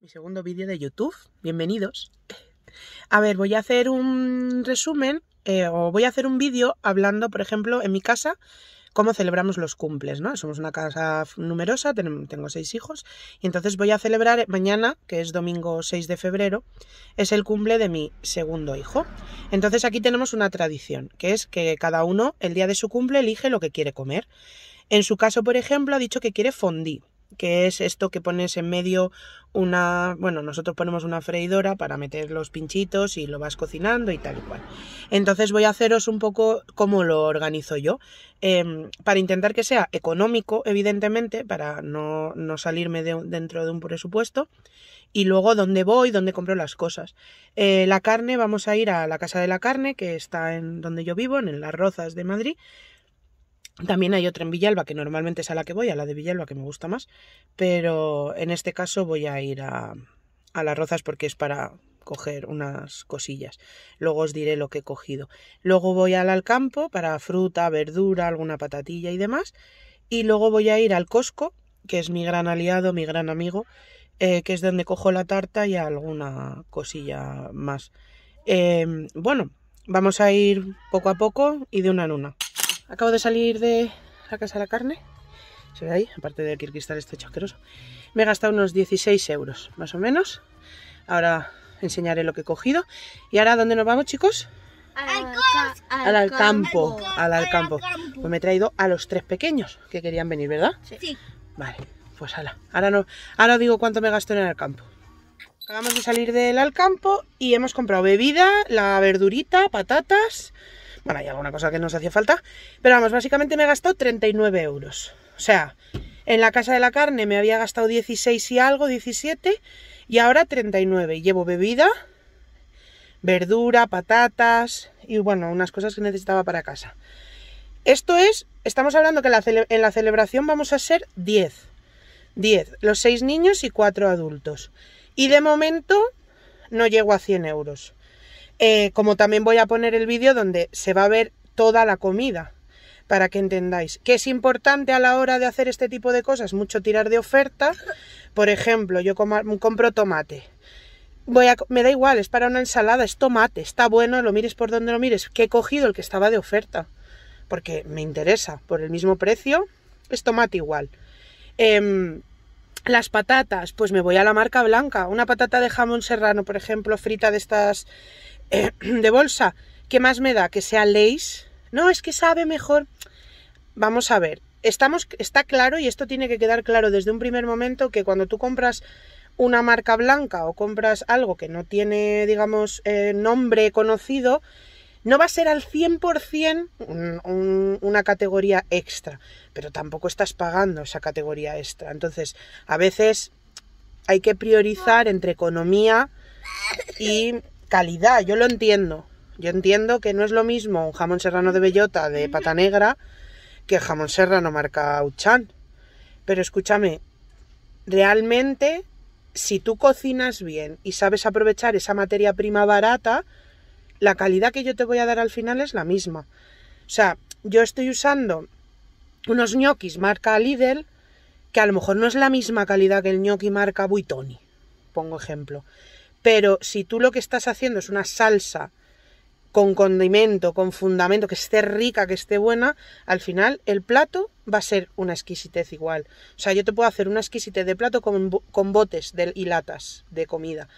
mi segundo vídeo de YouTube. Bienvenidos. A ver, voy a hacer un resumen eh, o voy a hacer un vídeo hablando, por ejemplo, en mi casa, cómo celebramos los cumples, ¿no? Somos una casa numerosa, tengo seis hijos, y entonces voy a celebrar mañana, que es domingo 6 de febrero, es el cumple de mi segundo hijo. Entonces aquí tenemos una tradición, que es que cada uno el día de su cumple elige lo que quiere comer. En su caso, por ejemplo, ha dicho que quiere fondí que es esto que pones en medio una, bueno, nosotros ponemos una freidora para meter los pinchitos y lo vas cocinando y tal y cual. Entonces voy a haceros un poco cómo lo organizo yo, em, para intentar que sea económico, evidentemente, para no, no salirme dentro de un presupuesto, y luego dónde voy, dónde compro las cosas. Eh, la carne, vamos a ir a la Casa de la Carne, que está en donde yo vivo, en las Rozas de Madrid, también hay otra en Villalba, que normalmente es a la que voy, a la de Villalba, que me gusta más, pero en este caso voy a ir a, a Las Rozas porque es para coger unas cosillas. Luego os diré lo que he cogido. Luego voy al Alcampo para fruta, verdura, alguna patatilla y demás. Y luego voy a ir al Cosco que es mi gran aliado, mi gran amigo, eh, que es donde cojo la tarta y alguna cosilla más. Em, bueno, vamos a ir poco a poco y de una en una. Acabo de salir de la casa de la carne. Se ve ahí, aparte de que el cristal está hecho Me he gastado unos 16 euros, más o menos. Ahora enseñaré lo que he cogido. ¿Y ahora dónde nos vamos, chicos? Al, campo. Al, campo. Pues me he traído a los tres pequeños que querían venir, ¿verdad? Sí. Vale, pues ala. Ahora, no, ahora digo cuánto me gasto en el campo. Acabamos de salir del campo y hemos comprado bebida, la verdurita, patatas, bueno, hay alguna cosa que nos hacía falta. Pero vamos, básicamente me he gastado 39 euros. O sea, en la casa de la carne me había gastado 16 y algo, 17. Y ahora 39. Llevo bebida, verdura, patatas y bueno, unas cosas que necesitaba para casa. Esto es, estamos hablando que en la, celebración vamos a ser 10. 10, los 6 niños y 4 adultos. Y de momento no llego a 100 euros. Eh, como también voy a poner el vídeo donde se va a ver toda la comida, para que entendáis. que es importante a la hora de hacer este tipo de cosas? Mucho tirar de oferta. Por ejemplo, yo compro tomate. Voy a, me da igual, es para una ensalada, es tomate, está bueno, lo mires por donde lo mires, que he cogido el que estaba de oferta, porque me interesa, por el mismo precio, es tomate igual. Em, las patatas, pues me voy a la marca blanca. Una patata de jamón serrano, por ejemplo, frita de estas de bolsa, ¿qué más me da? Que sea leis? No, es que sabe mejor. Vamos a ver, estamos, está claro y esto tiene que quedar claro desde un primer momento que cuando tú compras una marca blanca o compras algo que no tiene, digamos, eh, nombre conocido, no va a ser al 100% una categoría extra, pero tampoco estás pagando esa categoría extra. Entonces, a veces hay que priorizar entre economía y calidad, yo lo entiendo. Yo entiendo que no es lo mismo un jamón serrano de bellota de pata negra que jamón serrano marca Uchan. Pero escúchame, realmente si tú cocinas bien y sabes aprovechar esa materia prima barata, la calidad que yo te voy a dar al final es la misma. O sea, yo estoy usando unos ñoquis marca Lidl que a lo mejor no es la misma calidad que el ñoqui marca Buitoni, pongo ejemplo. Pero si tú lo que estás haciendo es una salsa con condimento, con fundamento, que esté rica, que esté buena, al final el plato va a ser una exquisitez igual. O sea, yo te puedo hacer una exquisitez de plato con, botes de, y latas de comida.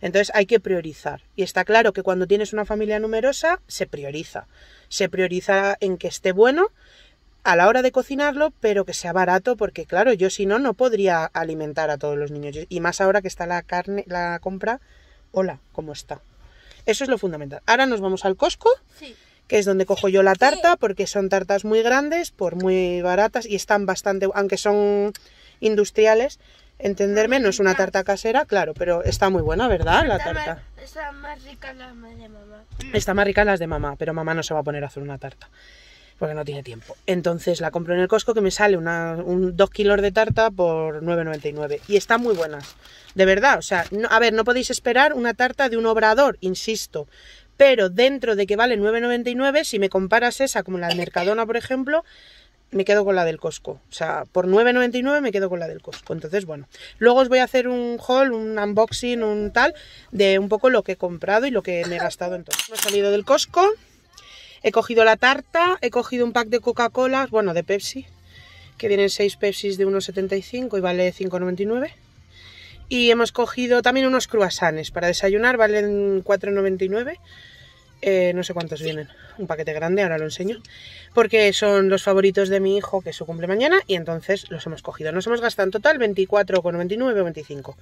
Entonces hay que priorizar. Y está claro que cuando tienes una familia numerosa, se prioriza. Se prioriza en que esté bueno a la hora de cocinarlo, pero que sea barato, porque claro, yo si no, no podría alimentar a todos los niños. Y más ahora que está la carne, la compra, hola, ¿cómo está? Eso es lo fundamental. Ahora nos vamos al Costco, que es donde cojo yo la tarta, porque son tartas muy grandes, por muy baratas, y están bastante, aunque son industriales, entenderme, no es una tarta casera, claro, pero está muy buena, ¿verdad? La tarta. está más rica las de mamá. está más rica las de mamá, pero mamá no se va a poner a hacer una tarta porque no tiene tiempo. Entonces la compro en el Costco que me sale un, 2 kilos de tarta por 9,99 y están muy buenas, de verdad, o sea, a ver, no podéis esperar una tarta de un obrador, insisto, pero dentro de que vale 9,99, si me comparas esa como la de Mercadona, por ejemplo, me quedo con la del Costco. O sea, por 9,99 me quedo con la del Costco. Entonces, bueno, luego os voy a hacer un haul, un unboxing, un tal, de un poco lo que he comprado y lo que me he gastado entonces. Me he salido del Costco. He cogido la tarta, he cogido un pack de Coca-Cola, bueno, de Pepsi, que vienen 6 Pepsis de 1,75 y vale 5,99. Y hemos cogido también unos cruasanes para desayunar, valen 4,99. Eh, no sé cuántos vienen, un paquete grande, ahora lo enseño, porque son los favoritos de mi hijo, que su cumple mañana, y entonces los hemos cogido. Nos hemos gastado en total 24,99 o 25,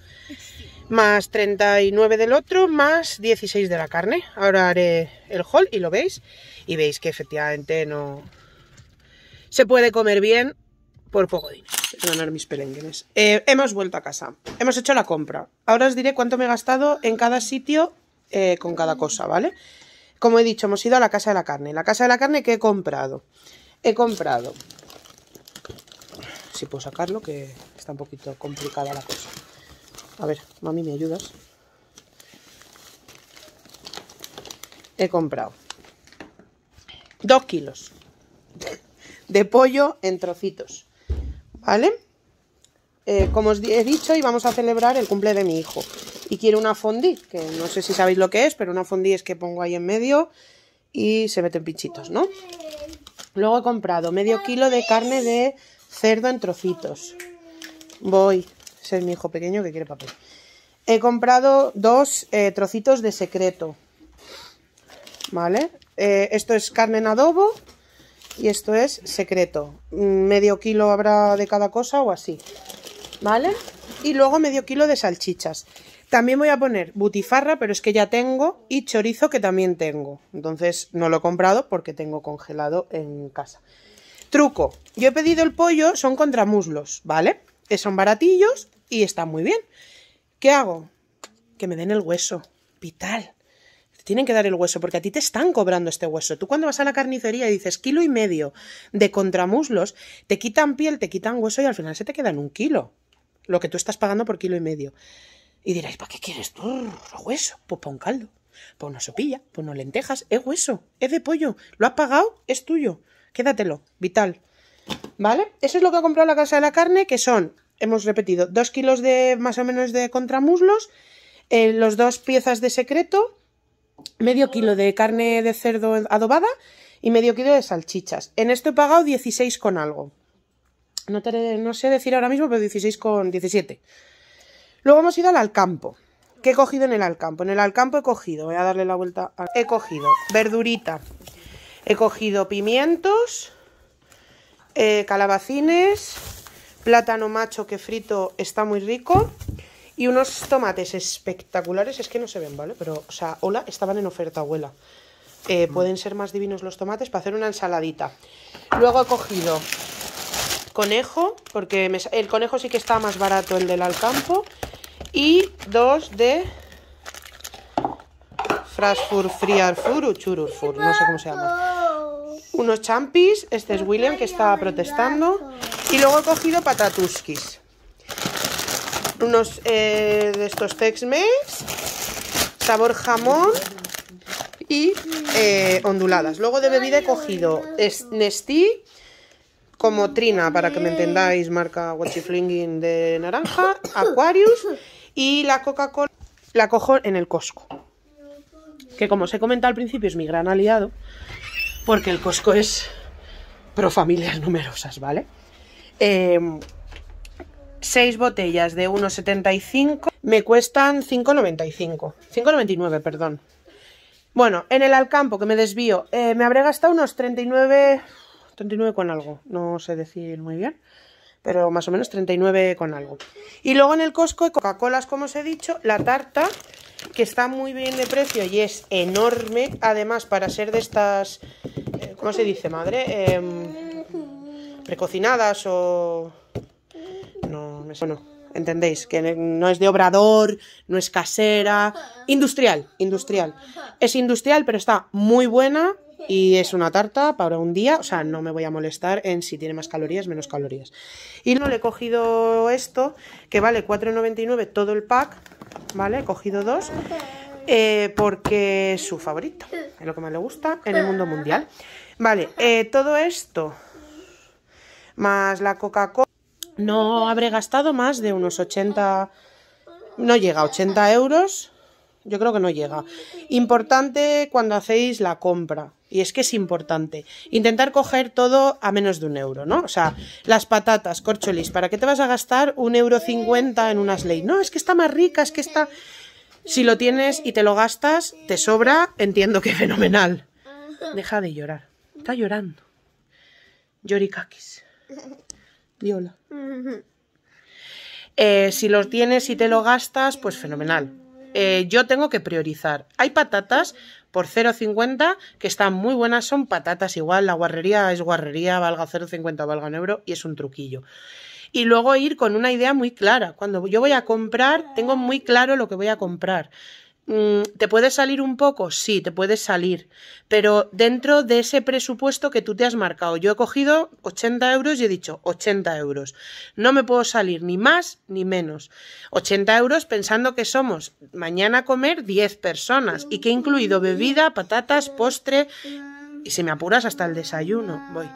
más 39 del otro, más 16 de la carne. Ahora haré el haul y lo veis y veis que efectivamente no... Se puede comer bien por poco dinero. Ganar mis pelenguines. Eh, hemos vuelto a casa. Hemos hecho la compra. Ahora os diré cuánto me he gastado en cada sitio eh, con cada cosa, ¿vale? Como he dicho, hemos ido a la casa de la carne. La casa de la carne que he comprado. He comprado. Si puedo sacarlo, que está un poquito complicada la cosa. A ver, mami, ¿me ayudas? He comprado Dos kilos de pollo en trocitos, ¿vale? Eh, como os he dicho, íbamos a celebrar el cumple de mi hijo. Y quiero una fondí, que no sé si sabéis lo que es, pero una fondí es que pongo ahí en medio y se meten pinchitos, ¿no? Luego he comprado medio kilo de carne de cerdo en trocitos. Voy, ese es mi hijo pequeño que quiere papel. He comprado dos eh, trocitos de secreto, ¿vale? Eh, esto es carne en adobo y esto es secreto. Mm, medio kilo habrá de cada cosa o así. ¿Vale? Y luego medio kilo de salchichas. También voy a poner butifarra, pero es que ya tengo, y chorizo que también tengo. Entonces no lo he comprado porque tengo congelado en casa. Truco. Yo he pedido el pollo, son contramuslos, ¿vale? Que son baratillos y están muy bien. ¿Qué hago? Que me den el hueso. Vital tienen que dar el hueso porque a ti te están cobrando este hueso. Tú cuando vas a la carnicería y dices kilo y medio de contramuslos, te quitan piel, te quitan hueso y al final se te quedan un kilo. Lo que tú estás pagando por kilo y medio. Y diréis, ¿para qué quieres tú hueso? Pues para un caldo, para una sopilla, para unas lentejas. Es hueso, es de pollo. Lo has pagado, es tuyo. Quédatelo, vital. ¿Vale? Eso es lo que ha comprado la Casa de la Carne, que son, hemos repetido, dos kilos de más o menos de contramuslos, eh, los dos piezas de secreto, medio kilo de carne de cerdo adobada y medio kilo de salchichas. En esto he pagado 16 con algo. No, te, no sé decir ahora mismo, pero 16 con 17. Luego hemos ido al Alcampo. ¿Qué he cogido en el Alcampo? En el Alcampo he cogido, voy a darle la vuelta. He cogido verdurita, he cogido pimientos, eh, calabacines, plátano macho que frito está muy rico. Y unos tomates espectaculares, es que no se ven, ¿vale? Pero, o sea, hola, estaban en oferta, abuela. Eh, mm. Pueden ser más divinos los tomates para hacer una ensaladita. Luego he cogido conejo, porque el conejo sí que está más barato, el del Alcampo. Y dos de Frasfur Friar furu o no sé cómo se llama. Unos champis, este es William que estaba protestando. Y luego he cogido patatuskis unos eh, de estos Tex-Mex, sabor jamón y eh, onduladas. Luego de bebida he cogido Nestí como Trina, para que me entendáis, marca Watchiflinging de naranja, Aquarius y la Coca-Cola la cojo en el Costco. Que como os he comentado al principio es mi gran aliado, porque el Costco es pro familias numerosas, ¿vale? Eh, 6 botellas de 1,75 me cuestan 5,95. 5,99, perdón. Bueno, en el Alcampo, que me desvío, eh, me habré gastado unos 39... 39 con algo, no sé decir muy bien, pero más o menos 39 con algo. Y luego en el Costco, Coca-Colas, como os he dicho, la tarta, que está muy bien de precio y es enorme, además para ser de estas... Eh, ¿Cómo se dice, madre? Em, precocinadas o no, ¿Entendéis? Que no es de obrador, no es casera. Industrial, industrial. Es industrial, pero está muy buena y es una tarta para un día. O sea, no me voy a molestar en si tiene más calorías, menos calorías. Y no le he cogido esto, que vale 4,99 todo el pack. ¿Vale? He cogido dos. Eh, porque es su favorito. Es lo que más le gusta en el mundo mundial. Vale, eh, todo esto más la Coca-Cola. No habré gastado más de unos 80, no llega a 80 euros, yo creo que no llega. Importante cuando hacéis la compra, y es que es importante, intentar coger todo a menos de un euro, ¿no? O sea, las patatas, corcholis, ¿para qué te vas a gastar un euro cincuenta en unas leyes? No, es que está más rica, es que está... Si lo tienes y te lo gastas, te sobra, entiendo que fenomenal. Deja de llorar, está llorando. lloricaquis. Viola. Eh, si los tienes y te lo gastas, pues fenomenal. Eh, yo tengo que priorizar. Hay patatas por 0,50 que están muy buenas, son patatas igual, la guarrería es guarrería, valga 0,50 valga un euro y es un truquillo. Y luego ir con una idea muy clara. Cuando yo voy a comprar, tengo muy claro lo que voy a comprar. Mm, ¿Te puedes salir un poco? Sí, te puedes salir, pero dentro de ese presupuesto que tú te has marcado. Yo he cogido 80 euros y he dicho 80 euros. No me puedo salir ni más ni menos. 80 euros pensando que somos mañana a comer 10 personas y que he incluido bebida, patatas, postre y si me apuras hasta el desayuno. Voy.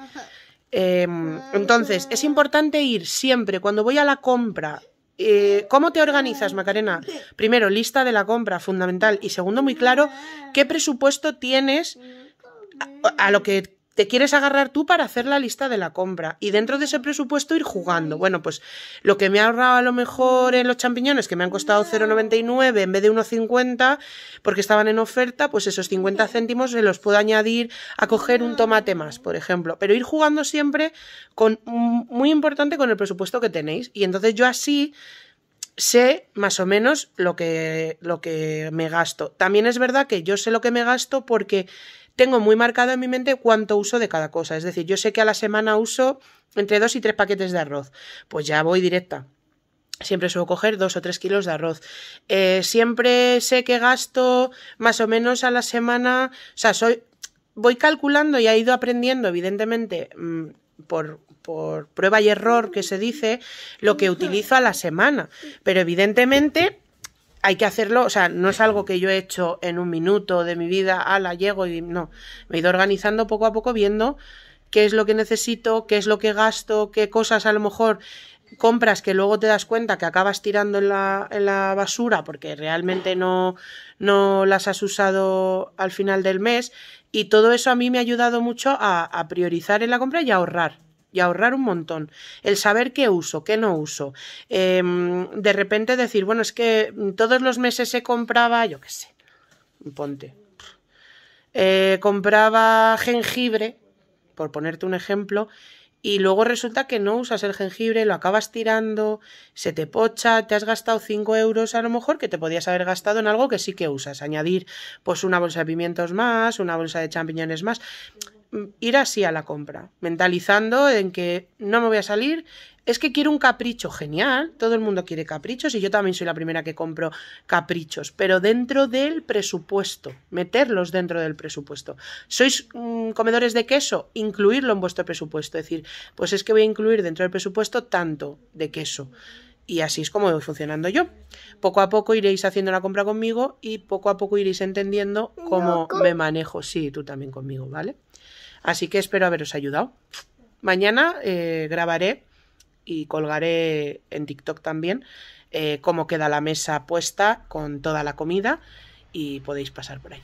Em, entonces, es importante ir siempre, cuando voy a la compra, eh, ¿Cómo te organizas, Macarena? Primero, lista de la compra, fundamental. Y segundo, muy claro, ¿qué presupuesto tienes a, a lo que te quieres agarrar tú para hacer la lista de la compra y dentro de ese presupuesto ir jugando. Bueno, pues lo que me ha ahorrado a lo mejor en los champiñones, que me han costado 0,99 en vez de 1,50 porque estaban en oferta, pues esos 50 céntimos se los puedo añadir a coger un tomate más, por ejemplo. Pero ir jugando siempre con, muy importante con el presupuesto que tenéis. Y entonces yo así sé más o menos lo que, lo que me gasto. También es verdad que yo sé lo que me gasto porque tengo muy marcado en mi mente cuánto uso de cada cosa. Es decir, yo sé que a la semana uso entre dos y tres paquetes de arroz. Pues ya voy directa. Siempre suelo coger dos o tres kilos de arroz. Eh, siempre sé que gasto más o menos a la semana. O sea, soy. Voy calculando y he ido aprendiendo, evidentemente, mm, por, por prueba y error que se dice, lo que utilizo a la semana. Pero evidentemente hay que hacerlo, o sea, no es algo que yo he hecho en un minuto de mi vida, ala, llego y no, me he ido organizando poco a poco viendo qué es lo que necesito, qué es lo que gasto, qué cosas a lo mejor compras que luego te das cuenta que acabas tirando en la, basura porque realmente no, las has usado al final del mes y todo eso a mí me ha ayudado mucho a, a priorizar en la compra y a ahorrar y ahorrar un montón. El saber qué uso, qué no uso. Em, de repente decir, bueno, es que todos los meses se compraba, yo qué sé, ponte. Eh, compraba jengibre, por ponerte un ejemplo, y luego resulta que no usas el jengibre, lo acabas tirando, se te pocha, te has gastado 5 euros a lo mejor que te podías haber gastado en algo que sí que usas, añadir pues una bolsa de pimientos más, una bolsa de champiñones más, ir así a la compra, mentalizando en que no me voy a salir, es que quiero un capricho genial, todo el mundo quiere caprichos y yo también soy la primera que compro caprichos, pero dentro del presupuesto, meterlos dentro del presupuesto. ¿Sois mm, comedores de queso? Incluirlo en vuestro presupuesto, es decir, pues es que voy a incluir dentro del presupuesto tanto de queso. Y así es como voy funcionando yo. Poco a poco iréis haciendo la compra conmigo y poco a poco iréis entendiendo cómo me manejo. Sí, tú también conmigo, ¿vale? Así que espero haberos ayudado. Mañana eh, grabaré y colgaré en TikTok también eh, cómo queda la mesa puesta con toda la comida y podéis pasar por ahí.